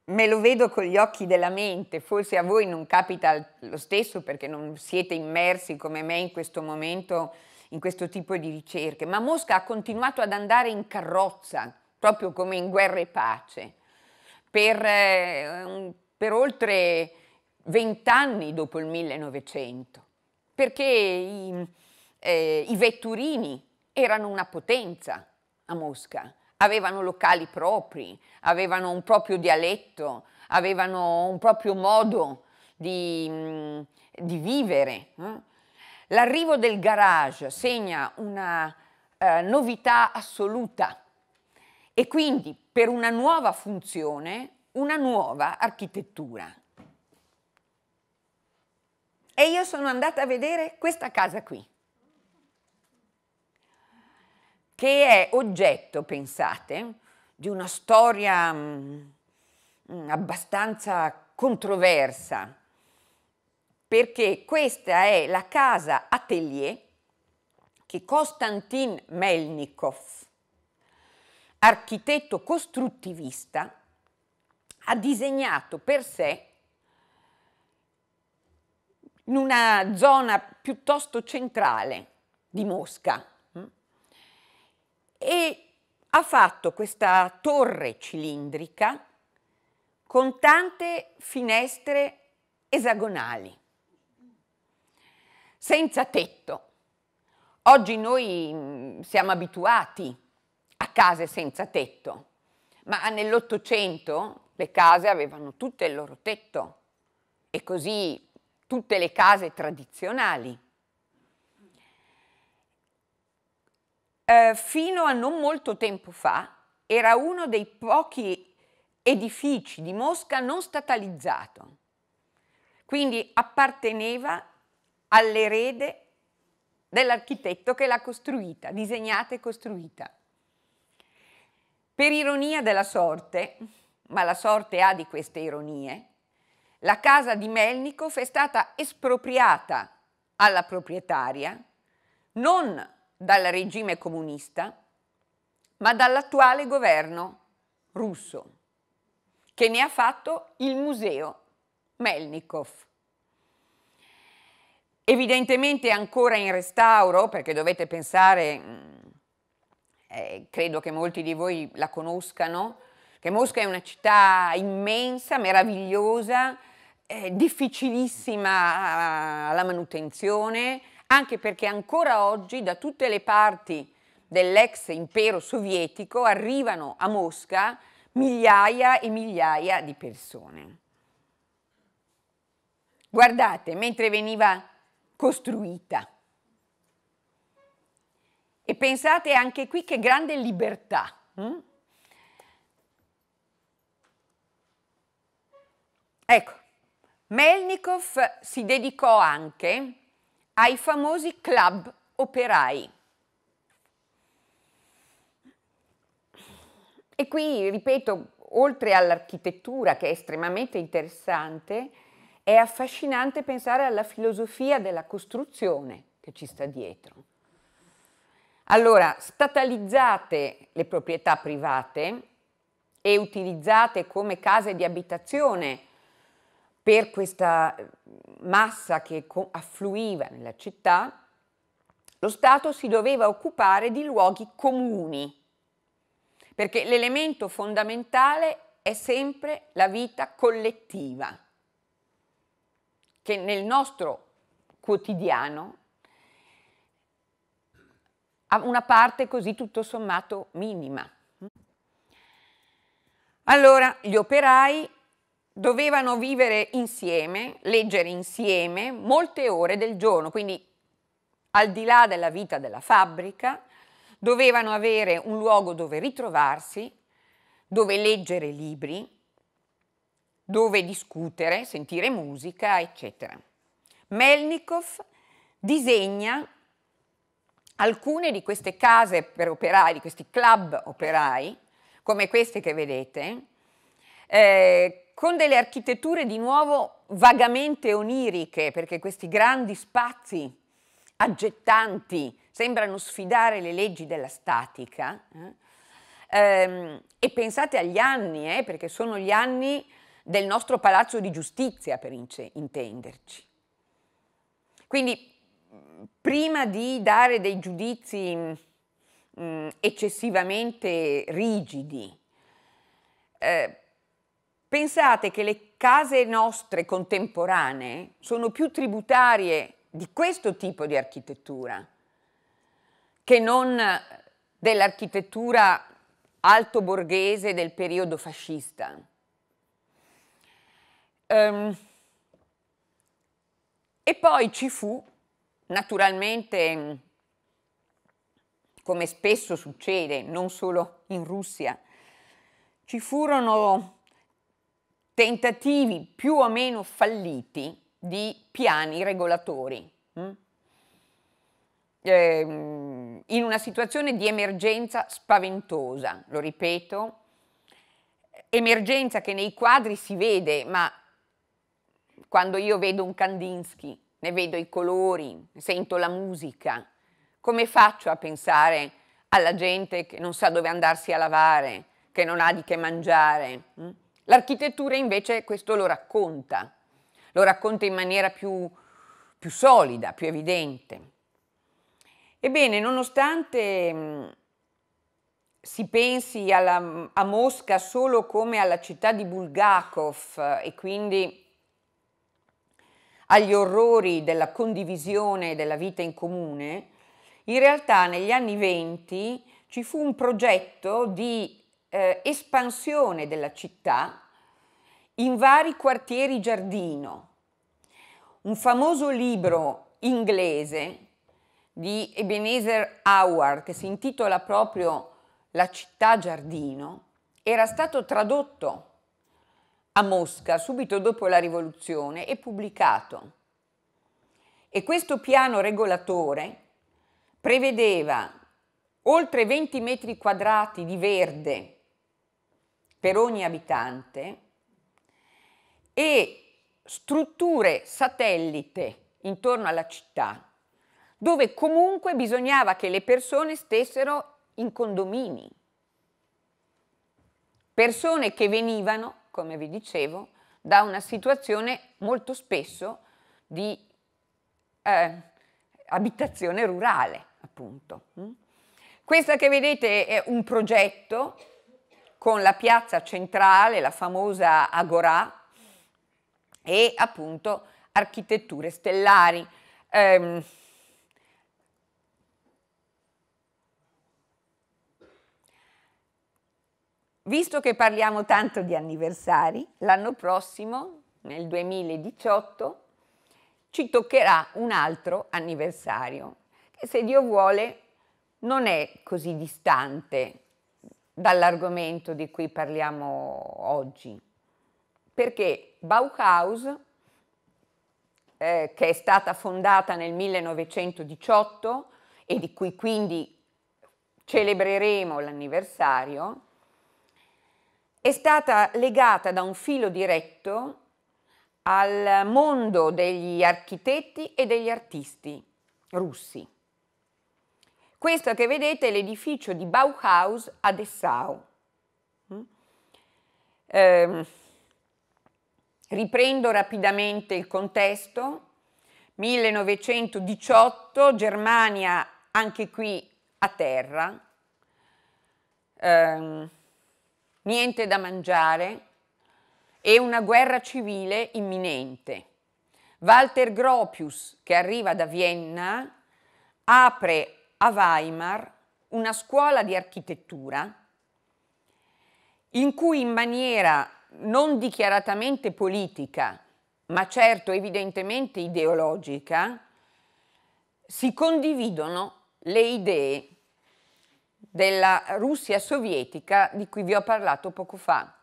me lo vedo con gli occhi della mente, forse a voi non capita lo stesso perché non siete immersi come me in questo momento in questo tipo di ricerche, ma Mosca ha continuato ad andare in carrozza, proprio come in guerra e pace, per, eh, per oltre vent'anni dopo il 1900, perché i, eh, i vetturini erano una potenza a Mosca, avevano locali propri, avevano un proprio dialetto, avevano un proprio modo di, mm, di vivere. Eh. L'arrivo del garage segna una eh, novità assoluta e quindi per una nuova funzione una nuova architettura. E io sono andata a vedere questa casa qui. che è oggetto, pensate, di una storia mh, mm, mm, abbastanza controversa, perché questa è la casa atelier che Konstantin Melnikov, architetto costruttivista, ha disegnato per sé in una zona piuttosto centrale di Mosca, e ha fatto questa torre cilindrica con tante finestre esagonali, senza tetto. Oggi noi mm, siamo abituati a case senza tetto, ma nell'Ottocento le case avevano tutte il loro tetto e così tutte le case tradizionali. Eh, fino a non molto tempo fa era uno dei pochi edifici di Mosca non statalizzato, quindi apparteneva all'erede dell'architetto che l'ha costruita, disegnata e costruita. Per ironia della sorte, ma la sorte ha di queste ironie, la casa di Melnikov è stata espropriata alla proprietaria non dal regime comunista, ma dall'attuale governo russo, che ne ha fatto il museo Melnikov. Evidentemente ancora in restauro, perché dovete pensare, mm, eh, credo che molti di voi la conoscano, che Mosca è una città immensa, meravigliosa, eh, difficilissima ah, alla manutenzione, anche perché ancora oggi da tutte le parti dell'ex impero sovietico arrivano a Mosca migliaia e migliaia di persone. Guardate, mentre veniva costruita. E pensate anche qui che grande libertà. Hm? Ecco, Melnikov si dedicò anche ai famosi club operai. E qui, ripeto, oltre all'architettura che è estremamente interessante, è affascinante pensare alla filosofia della costruzione che ci sta dietro. Allora, statalizzate le proprietà private e utilizzate come case di abitazione per questa massa che affluiva nella città, lo Stato si doveva occupare di luoghi comuni, perché l'elemento fondamentale è sempre la vita collettiva, che nel nostro quotidiano ha una parte così tutto sommato minima. Allora, gli operai dovevano vivere insieme, leggere insieme molte ore del giorno, quindi al di là della vita della fabbrica, dovevano avere un luogo dove ritrovarsi, dove leggere libri, dove discutere, sentire musica, eccetera. Melnikov disegna alcune di queste case per operai, di questi club operai, come queste che vedete, eh, con delle architetture di nuovo vagamente oniriche, perché questi grandi spazi aggettanti sembrano sfidare le leggi della statica. Eh, ehm, e pensate agli anni, eh, perché sono gli anni del nostro palazzo di giustizia, per intenderci. Quindi, prima di dare dei giudizi mh, mm, eccessivamente rigidi, eh, Pensate che le case nostre contemporanee sono più tributarie di questo tipo di architettura che non eh, dell'architettura alto borghese del periodo fascista. Um, e poi ci fu, naturalmente, come spesso succede, non solo in Russia, ci furono tentativi più o meno falliti di piani regolatori. Mm? Ehm, in una situazione di emergenza spaventosa, lo ripeto, emergenza che nei quadri si vede, ma quando io vedo un Kandinsky, ne vedo i colori, sento la musica, come faccio a pensare alla gente che non sa dove andarsi a lavare, che non ha di che mangiare? Mm? L'architettura invece questo lo racconta, lo racconta in maniera più, più solida, più evidente. Ebbene, nonostante mm, si pensi alla, a Mosca solo come alla città di Bulgakov eh, e quindi agli orrori della condivisione della vita in comune, in realtà negli anni venti ci fu un progetto di eh, espansione della città in vari quartieri giardino. Un famoso libro inglese di Ebenezer Howard che si intitola proprio La città giardino era stato tradotto a Mosca subito dopo la rivoluzione e pubblicato. E questo piano regolatore prevedeva oltre 20 metri quadrati di verde per ogni abitante e strutture satellite intorno alla città dove comunque bisognava che le persone stessero in condomini. Persone che venivano, come vi dicevo, da una situazione molto spesso di eh, abitazione rurale, appunto. Mm. Questa che vedete è un progetto con la piazza centrale, la famosa Agorà e appunto architetture stellari. Ehm, visto che parliamo tanto di anniversari, l'anno prossimo, nel 2018, ci toccherà un altro anniversario, che se Dio vuole non è così distante, dall'argomento di cui parliamo oggi, perché Bauhaus, eh, che è stata fondata nel 1918 e di cui quindi celebreremo l'anniversario, è stata legata da un filo diretto al mondo degli architetti e degli artisti russi. Questo che vedete è l'edificio di Bauhaus a Dessau. Eh, riprendo rapidamente il contesto. 1918, Germania anche qui a terra, eh, niente da mangiare e una guerra civile imminente. Walter Gropius, che arriva da Vienna, apre a Weimar una scuola di architettura in cui in maniera non dichiaratamente politica, ma certo evidentemente ideologica, si condividono le idee della Russia sovietica di cui vi ho parlato poco fa.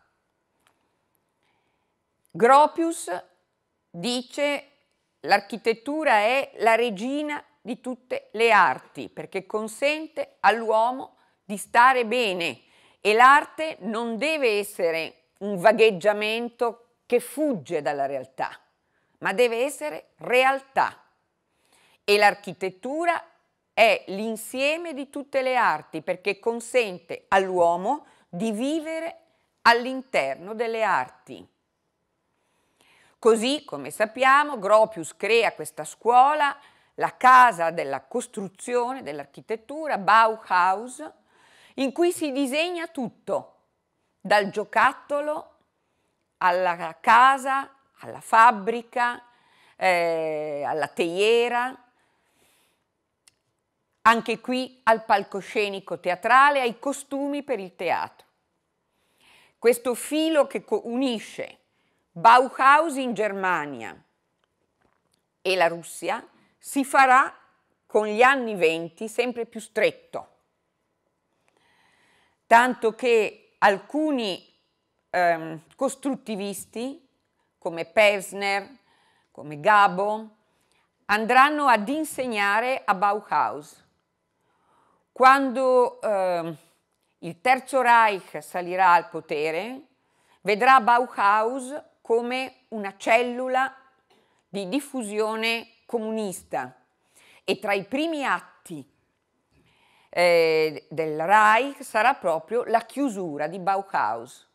Gropius dice l'architettura è la regina di tutte le arti, perché consente all'uomo di stare bene e l'arte non deve essere un vagheggiamento che fugge dalla realtà, ma deve essere realtà. E l'architettura è l'insieme di tutte le arti perché consente all'uomo di vivere all'interno delle arti. Così, come sappiamo, Gropius crea questa scuola la casa della costruzione, dell'architettura, Bauhaus, in cui si disegna tutto, dal giocattolo alla casa, alla fabbrica, eh, alla teiera, anche qui al palcoscenico teatrale, ai costumi per il teatro. Questo filo che unisce Bauhaus in Germania e la Russia si farà con gli anni venti sempre più stretto, tanto che alcuni ehm, costruttivisti come Persner, come Gabo, andranno ad insegnare a Bauhaus. Quando ehm, il Terzo Reich salirà al potere, vedrà Bauhaus come una cellula di diffusione comunista e tra i primi atti eh, del Reich sarà proprio la chiusura di Bauhaus.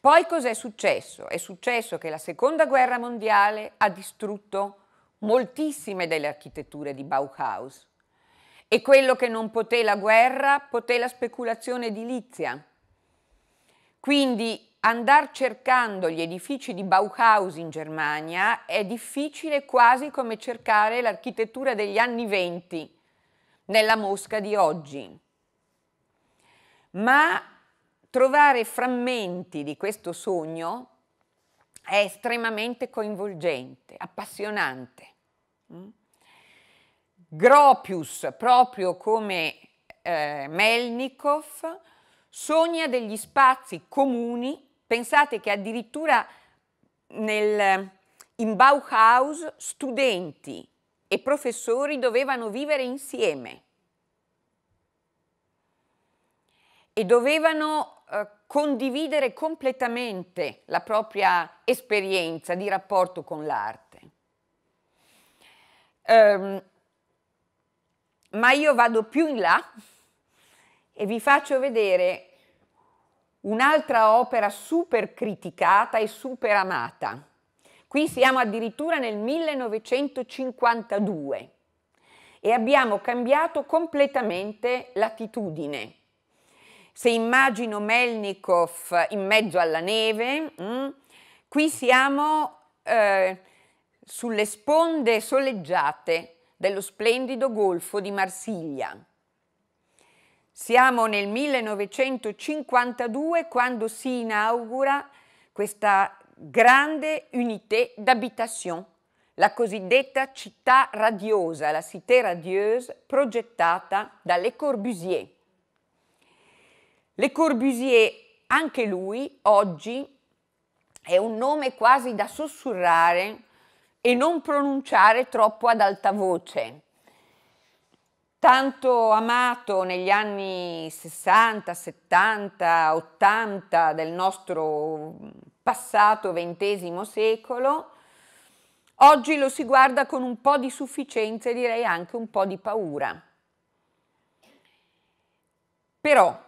Poi cos'è successo? È successo che la seconda guerra mondiale ha distrutto moltissime delle architetture di Bauhaus e quello che non poté la guerra poté la speculazione edilizia. Quindi andar cercando gli edifici di Bauhaus in Germania è difficile quasi come cercare l'architettura degli anni venti nella Mosca di oggi. Ma trovare frammenti di questo sogno è estremamente coinvolgente, appassionante. Mm? Gropius, proprio come eh, Melnikov, sogna degli spazi comuni Pensate che addirittura nel, in Bauhaus studenti e professori dovevano vivere insieme e dovevano eh, condividere completamente la propria esperienza di rapporto con l'arte. Um, ma io vado più in là e vi faccio vedere un'altra opera super criticata e super amata. Qui siamo addirittura nel 1952 e abbiamo cambiato completamente l'attitudine. Se immagino Melnikov in mezzo alla neve, mh, mm, qui siamo eh, sulle sponde soleggiate dello splendido golfo di Marsiglia. Siamo nel 1952 quando si inaugura questa grande unité d'habitation, la cosiddetta città radiosa, la cité radieuse progettata da Le Corbusier. Le Corbusier, anche lui, oggi è un nome quasi da sussurrare e non pronunciare troppo ad alta voce, tanto amato negli anni 60, 70, 80 del nostro passato XX secolo, oggi lo si guarda con un po' di sufficienza e direi anche un po' di paura. Però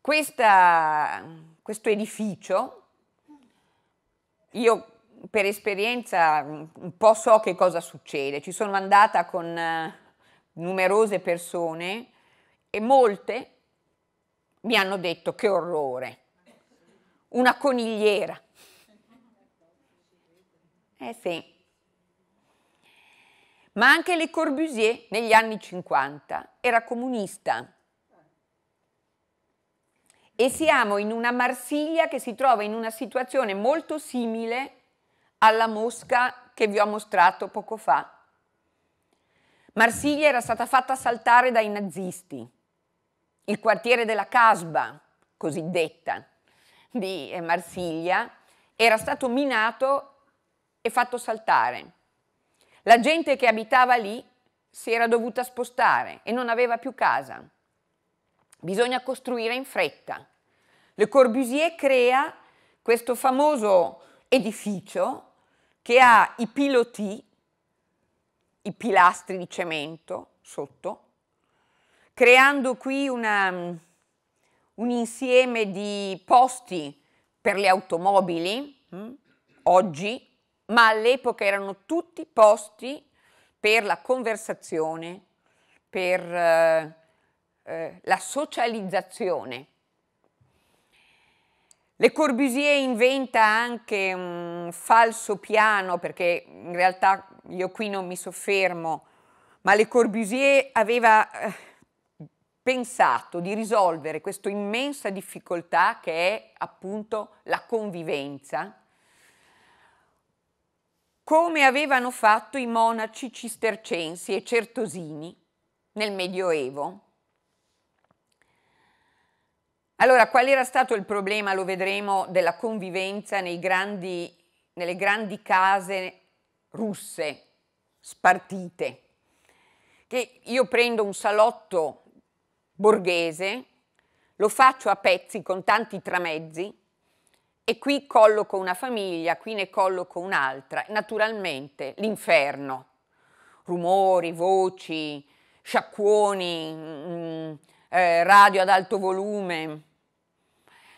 questa, questo edificio, io per esperienza un po' so che cosa succede, ci sono andata con eh, numerose persone e molte mi hanno detto che orrore, una conigliera. Eh sì. Ma anche Le Corbusier negli anni 50 era comunista. E siamo in una Marsiglia che si trova in una situazione molto simile alla Mosca che vi ho mostrato poco fa Marsiglia era stata fatta saltare dai nazisti. Il quartiere della Casba, cosiddetta, di eh, Marsiglia, era stato minato e fatto saltare. La gente che abitava lì si era dovuta spostare e non aveva più casa. Bisogna costruire in fretta. Le Corbusier crea questo famoso edificio che ha i piloti i pilastri di cemento sotto, creando qui una, mm, un insieme di posti per le automobili, mh, mm, oggi, ma all'epoca erano tutti posti per la conversazione, per eh, eh, la socializzazione le Corbusier inventa anche un falso piano, perché in realtà io qui non mi soffermo, ma Le Corbusier aveva eh, pensato di risolvere questa immensa difficoltà che è appunto la convivenza, come avevano fatto i monaci cistercensi e certosini nel Medioevo, allora, qual era stato il problema, lo vedremo, della convivenza grandi, nelle grandi case russe, spartite? Che io prendo un salotto borghese, lo faccio a pezzi con tanti tramezzi e qui colloco una famiglia, qui ne colloco un'altra. Naturalmente l'inferno, rumori, voci, sciacquoni, mh, mm, mm, eh, radio ad alto volume,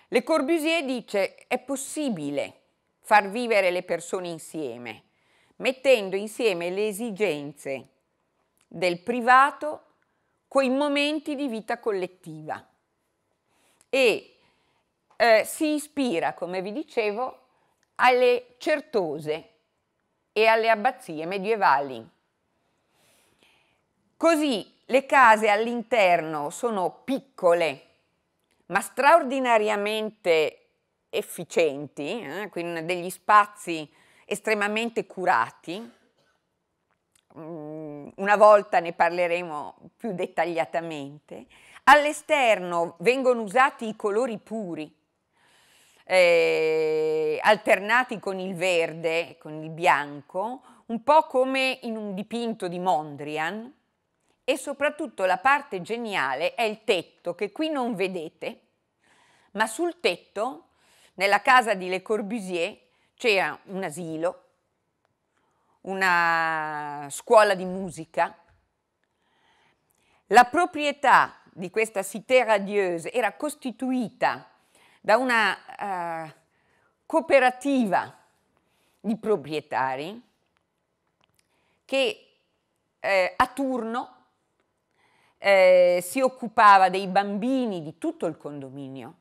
le Corbusier dice è possibile far vivere le persone insieme, mettendo insieme le esigenze del privato coi momenti di vita collettiva. E eh, si ispira, come vi dicevo, alle certose e alle abbazie medievali. Così le case all'interno sono piccole, ma straordinariamente efficienti, eh, con degli spazi estremamente curati. Mm, una volta ne parleremo più dettagliatamente. All'esterno vengono usati i colori puri, eh, alternati con il verde, con il bianco, un po' come in un dipinto di Mondrian, e soprattutto la parte geniale è il tetto che qui non vedete, ma sul tetto, nella casa di Le Corbusier, c'era un asilo, una scuola di musica. La proprietà di questa Cité Radieuse era costituita da una eh, cooperativa di proprietari che eh, a turno eh, si occupava dei bambini di tutto il condominio,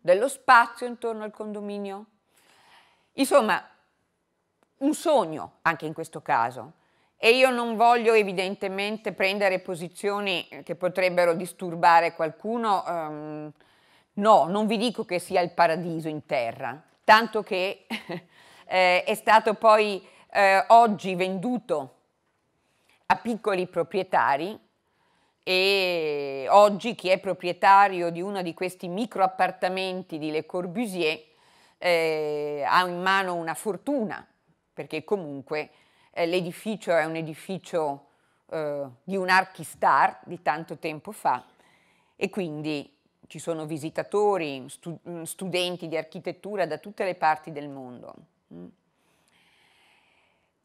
dello spazio intorno al condominio. Insomma, un sogno anche in questo caso. E io non voglio evidentemente prendere posizioni che potrebbero disturbare qualcuno. Um, no, non vi dico che sia il paradiso in terra, tanto che eh, è stato poi eh, oggi venduto a piccoli proprietari e oggi chi è proprietario di uno di questi micro appartamenti di Le Corbusier eh, ha in mano una fortuna, perché comunque eh, l'edificio è un edificio eh, di un archistar di tanto tempo fa e quindi ci sono visitatori, stu mm, studenti di architettura da tutte le parti del mondo. Mm.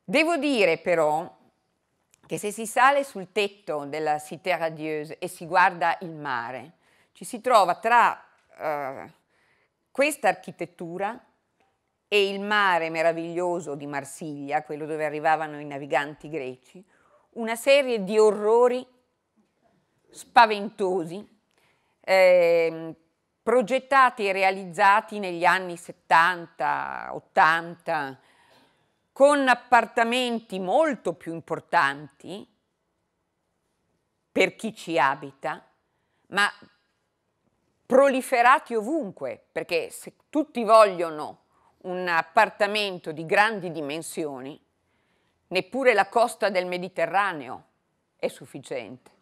Devo dire però che se si sale sul tetto della Cité Radieuse e si guarda il mare, ci si trova tra eh, questa architettura e il mare meraviglioso di Marsiglia, quello dove arrivavano i naviganti greci, una serie di orrori spaventosi eh, progettati e realizzati negli anni 70, 80, con appartamenti molto più importanti per chi ci abita, ma proliferati ovunque, perché se tutti vogliono un appartamento di grandi dimensioni, neppure la costa del Mediterraneo è sufficiente.